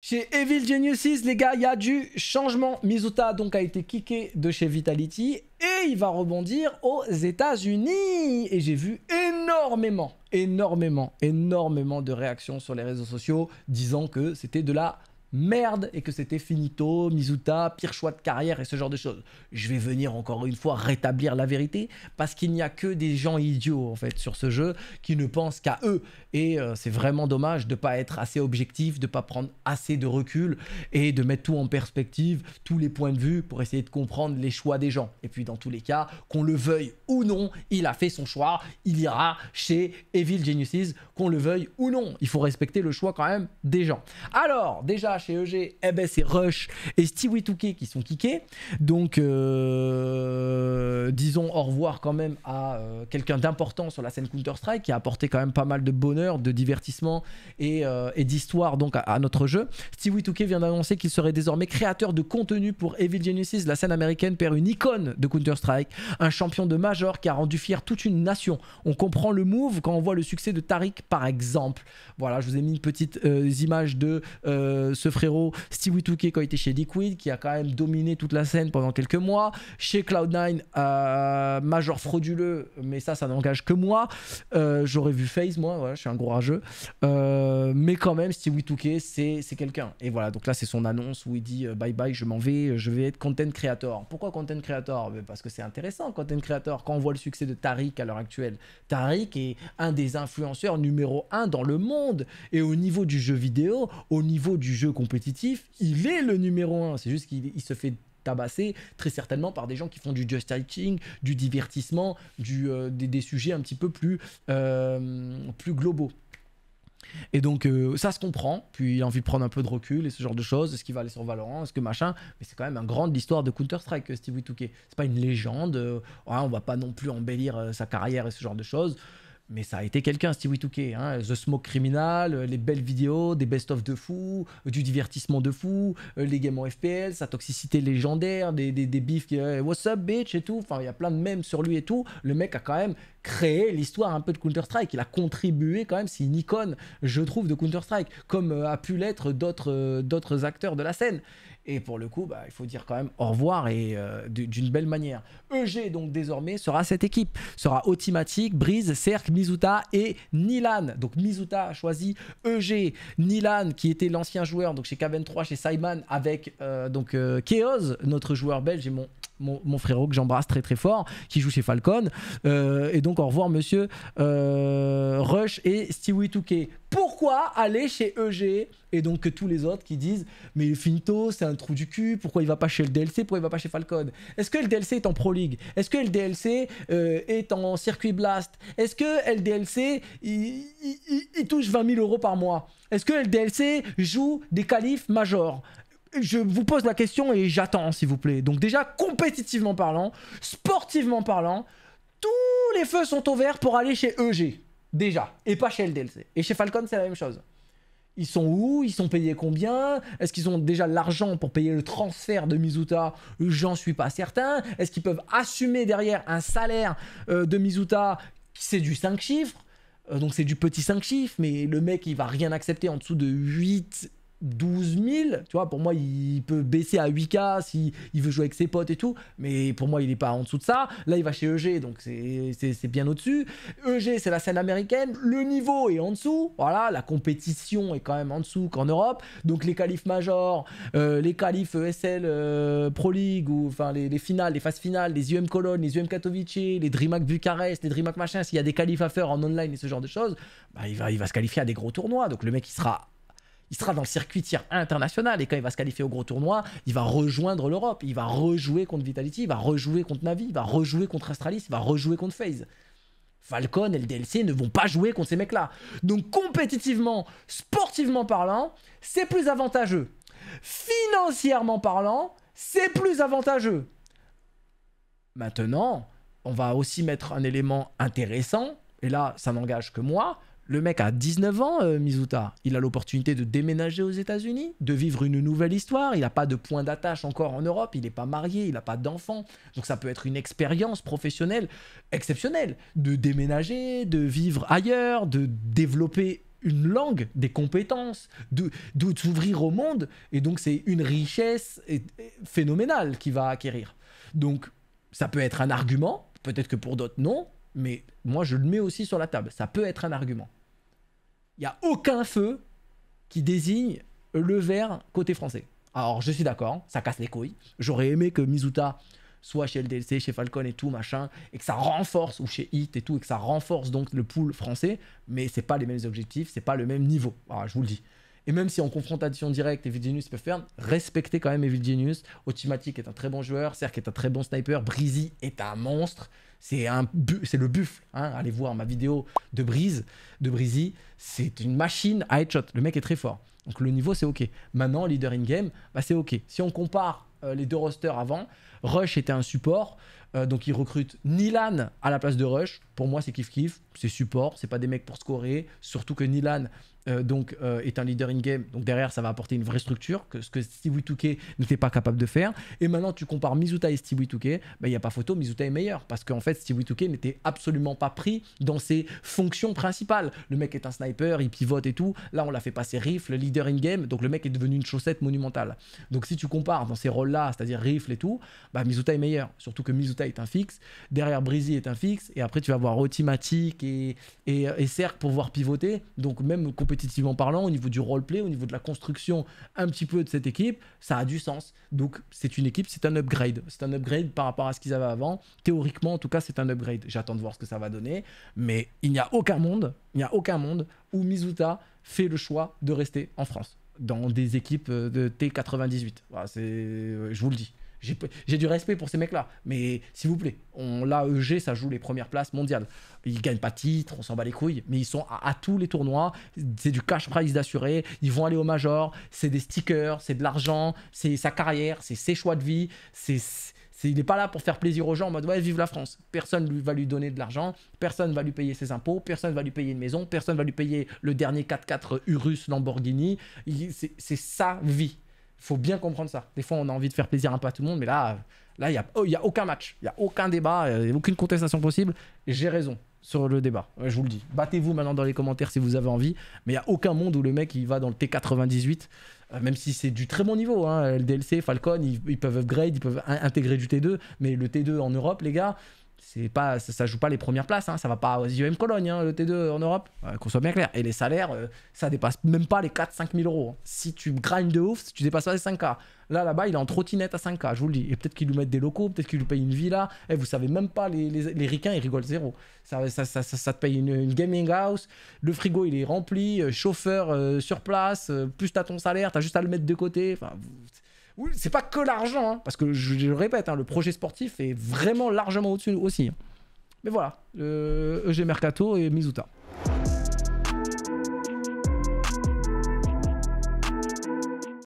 Chez Evil Geniuses, les gars, il y a du changement. Mizuta donc a été kické de chez Vitality et il va rebondir aux États-Unis. Et j'ai vu énormément, énormément, énormément de réactions sur les réseaux sociaux disant que c'était de la merde et que c'était finito, Mizuta, pire choix de carrière et ce genre de choses. Je vais venir encore une fois rétablir la vérité parce qu'il n'y a que des gens idiots en fait sur ce jeu qui ne pensent qu'à eux et euh, c'est vraiment dommage de ne pas être assez objectif, de ne pas prendre assez de recul et de mettre tout en perspective, tous les points de vue pour essayer de comprendre les choix des gens. Et puis dans tous les cas, qu'on le veuille ou non, il a fait son choix, il ira chez Evil Geniuses qu'on le veuille ou non. Il faut respecter le choix quand même des gens. Alors, déjà chez EG, e eh et ben, Rush et Stewie Touquet qui sont kickés. Donc, euh, disons au revoir quand même à euh, quelqu'un d'important sur la scène Counter-Strike qui a apporté quand même pas mal de bonheur, de divertissement et, euh, d'histoire donc à, notre jeu. Stewie Touquet vient d'annoncer qu'il serait désormais créateur de contenu pour Evil Genesis. La scène américaine perd une icône de Counter-Strike, un champion de major qui a rendu fier toute une nation. On comprend le move quand on voit le succès de Tariq par exemple. Voilà, je vous ai mis une petite image de ce frérot. Stevie Touquet quand il était chez Liquid, qui a quand même dominé toute la scène pendant quelques mois. Chez Cloud9, euh, major frauduleux, mais ça, ça n'engage que moi. Euh, j'aurais vu Face, moi, je suis un gros rageux. Euh, mais quand même, Stevie Touquet, c'est quelqu'un. Et voilà, donc là, c'est son annonce où il dit euh, bye bye, je m'en vais, je vais être content creator. Pourquoi content creator ben, Parce que c'est intéressant, content creator. Quand on voit le succès de Tariq à l'heure actuelle, Tariq est un des influenceurs numéro un dans le monde. Et au niveau du jeu vidéo, au niveau du jeu il est le numéro 1. C'est juste qu'il se fait tabasser très certainement par des gens qui font du just hiking, du divertissement, du, euh, des, sujets un petit peu plus, euh, plus globaux. Et donc euh, ça se comprend, puis il a envie de prendre un peu de recul et ce genre de choses, est-ce qu'il va aller sur Valorant, est-ce que machin, mais c'est quand même un grand l'histoire de Counter-Strike Steve Witouquet, c'est pas une légende, ah, on va pas non plus embellir sa carrière et ce genre de choses, mais ça a été quelqu'un, Stewie Touquet. Hein. The Smoke Criminal, euh, les belles vidéos, des best-of de fou, euh, du divertissement de fou, euh, les games en FPL, sa toxicité légendaire, des, des, des bifs qui What's up, bitch et tout. Enfin, il y a plein de memes sur lui et tout. Le mec a quand même créé l'histoire un peu de Counter-Strike. Il a contribué quand même, c'est une icône, je trouve, de Counter-Strike, comme a pu l'être d'autres, d'autres acteurs de la scène. Et pour le coup, bah, il faut dire quand même au revoir et euh, d'une belle manière. EG, donc désormais, sera cette équipe. Sera automatique Brise, Cerc, Mizuta et Nilan. Donc Mizuta a choisi EG, Nilan, qui était l'ancien joueur donc chez K23, chez Simon, avec euh, donc, Chaos, euh, notre joueur belge et mon mon, frérot que j'embrasse très très fort, qui joue chez Falcon. Euh, et donc au revoir monsieur euh, Rush et Stewie Touquet. Pourquoi aller chez EG et donc que tous les autres qui disent mais Finto c'est un trou du cul, pourquoi il va pas chez le DLC, pourquoi il va pas chez Falcon Est-ce que le DLC est en Pro League Est-ce que le DLC euh, est en circuit blast Est-ce que le DLC il, touche 20 000 euros par mois Est-ce que le DLC joue des qualifs majors je vous pose la question et j'attends, s'il vous plaît. Donc déjà, compétitivement parlant, sportivement parlant, tous les feux sont ouverts pour aller chez EG. Déjà. Et pas chez LDLC. Et chez Falcon, c'est la même chose. Ils sont où Ils sont payés combien Est-ce qu'ils ont déjà l'argent pour payer le transfert de Mizuta J'en suis pas certain. Est-ce qu'ils peuvent assumer derrière un salaire euh, de Mizuta C'est du 5 chiffres. Euh, donc c'est du petit 5 chiffres, mais le mec il va rien accepter en dessous de 8 12 000, tu vois, pour moi, il peut baisser à 8K s'il il veut jouer avec ses potes et tout, mais pour moi, il n'est pas en dessous de ça. Là, il va chez EG, donc c'est bien au-dessus. EG, c'est la scène américaine, le niveau est en dessous, voilà, la compétition est quand même en dessous qu'en Europe, donc les qualifs majors, euh, les qualifs ESL euh, Pro League, ou enfin les, finales, les phases finales, les UM Cologne, les UM Katowice, les DreamHack Bucarest, les DreamHack machin, s'il y a des qualifs à faire en online et ce genre de choses, bah, il, va, il va se qualifier à des gros tournois, donc le mec, il sera il sera dans le circuit tiers international et quand il va se qualifier au gros tournoi, il va rejoindre l'Europe, il va rejouer contre Vitality, il va rejouer contre Navi, il va rejouer contre Astralis, il va rejouer contre FaZe. Falcon et le DLC ne vont pas jouer contre ces mecs-là. Donc compétitivement, sportivement parlant, c'est plus avantageux. Financièrement parlant, c'est plus avantageux. Maintenant, on va aussi mettre un élément intéressant, et là ça n'engage que moi, le mec a 19 ans, euh, Mizuta. Il a l'opportunité de déménager aux États-Unis, de vivre une nouvelle histoire. Il n'a pas de point d'attache encore en Europe. Il n'est pas marié, il n'a pas d'enfant. Donc ça peut être une expérience professionnelle exceptionnelle de déménager, de vivre ailleurs, de développer une langue, des compétences, de, de s'ouvrir au monde. Et donc c'est une richesse phénoménale qu'il va acquérir. Donc ça peut être un argument. Peut-être que pour d'autres non, mais moi je le mets aussi sur la table. Ça peut être un argument il n'y a aucun feu qui désigne le vert côté français. Alors je suis d'accord, ça casse les couilles. J'aurais aimé que Mizuta soit chez LDLC, chez Falcon et tout, machin, et que ça renforce, ou chez Hit et tout, et que ça renforce donc le pool français, mais c'est pas les mêmes objectifs, c'est pas le même niveau. Alors, je vous le dis. Et même si en confrontation directe, Evil Genius peut faire, respectez quand même Evil Genius. Automatic est un très bon joueur, Serk est un très bon sniper, Breezy est un monstre. C'est un c'est le buffle. Hein. Allez voir ma vidéo de Breeze, de Breezy. C'est une machine à headshot. Le mec est très fort. Donc le niveau, c'est OK. Maintenant, leader in-game, bah, c'est OK. Si on compare euh, les deux rosters avant, Rush était un support. Euh, donc il recrute Nilan à la place de Rush. Pour moi, c'est kiff-kiff. C'est support. C'est pas des mecs pour scorer. Surtout que Nilan euh, donc euh, est un leader in-game. Donc derrière, ça va apporter une vraie structure, que ce que Steve Touquet n'était pas capable de faire. Et maintenant, tu compares Mizuta et Steve ben il y n'y a pas photo, Mizuta est meilleur. Parce qu'en fait, Steve Touquet n'était absolument pas pris dans ses fonctions principales. Le mec est un sniper, il pivote et tout. Là, on l'a fait passer rifle, leader in-game. Donc le mec est devenu une chaussette monumentale. Donc si tu compares dans ces rôles-là, c'est-à-dire rifle et tout, bah, Mizuta est meilleur. Surtout que Mizuta est un fixe. Derrière, Breezy est un fixe. Et après, tu vas voir automatique et, et, et pour voir pivoter. Donc même compétition compétitivement parlant, au niveau du roleplay, au niveau de la construction un petit peu de cette équipe, ça a du sens. Donc c'est une équipe, c'est un upgrade. C'est un upgrade par rapport à ce qu'ils avaient avant. Théoriquement, en tout cas, c'est un upgrade. J'attends de voir ce que ça va donner. Mais il n'y a aucun monde, il n'y a aucun monde où Mizuta fait le choix de rester en France dans des équipes de T98. Voilà, je vous le dis. J'ai du respect pour ces mecs-là, mais s'il vous plaît, on, là, EG, ça joue les premières places mondiales. Ils gagnent pas de titre, on s'en bat les couilles, mais ils sont à, tous les tournois, c'est du cash prize d'assuré, ils vont aller au major, c'est des stickers, c'est de l'argent, c'est sa carrière, c'est ses choix de vie, c'est... il n'est pas là pour faire plaisir aux gens en mode ouais, vive la France. Personne ne va lui donner de l'argent, personne va lui payer ses impôts, personne va lui payer une maison, personne va lui payer le dernier 4x4 Urus Lamborghini. C'est sa vie faut bien comprendre ça. Des fois, on a envie de faire plaisir un peu à tout le monde, mais là, là, il n'y a, oh, y a, aucun match, il n'y a aucun débat, aucune contestation possible. J'ai raison sur le débat, je vous le dis. Battez-vous maintenant dans les commentaires si vous avez envie, mais il n'y a aucun monde où le mec, il va dans le T98, euh, même si c'est du très bon niveau. Hein. DLC, Falcon, ils, peuvent upgrade, ils peuvent intégrer du T2, mais le T2 en Europe, les gars, c'est pas ça, joue pas les premières places hein, ça va pas aux IEM Cologne hein, le T2 en Europe euh, qu'on soit bien clair et les salaires euh, ça dépasse même pas les 4 5 000 euros hein. si tu grindes de ouf tu dépasses pas les 5K là là-bas il est en trottinette à 5K je vous le dis et peut-être qu'ils lui mettent des locaux peut-être qu'ils lui payent une villa et eh, vous savez même pas les, les, ricains ils rigolent zéro ça, ça, ça, ça te paye une, gaming house le frigo il est rempli euh, chauffeur sur place plus as ton salaire tu as juste à le mettre de côté enfin c'est pas que l'argent, hein. parce que je, le répète, hein, le projet sportif est vraiment largement au-dessus aussi. Hein. Mais voilà, EG euh, Mercato et Mizuta.